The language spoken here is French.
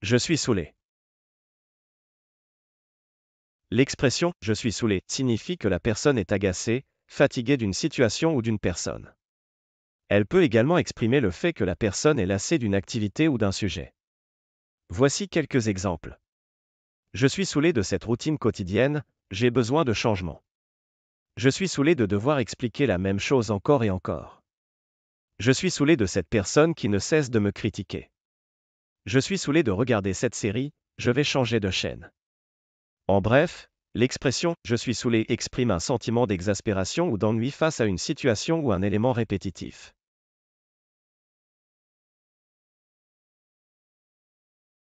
Je suis saoulé. L'expression je suis saoulé signifie que la personne est agacée, fatiguée d'une situation ou d'une personne. Elle peut également exprimer le fait que la personne est lassée d'une activité ou d'un sujet. Voici quelques exemples. Je suis saoulé de cette routine quotidienne, j'ai besoin de changement. Je suis saoulé de devoir expliquer la même chose encore et encore. Je suis saoulé de cette personne qui ne cesse de me critiquer. Je suis saoulé de regarder cette série, je vais changer de chaîne. En bref, l'expression je suis saoulé exprime un sentiment d'exaspération ou d'ennui face à une situation ou un élément répétitif.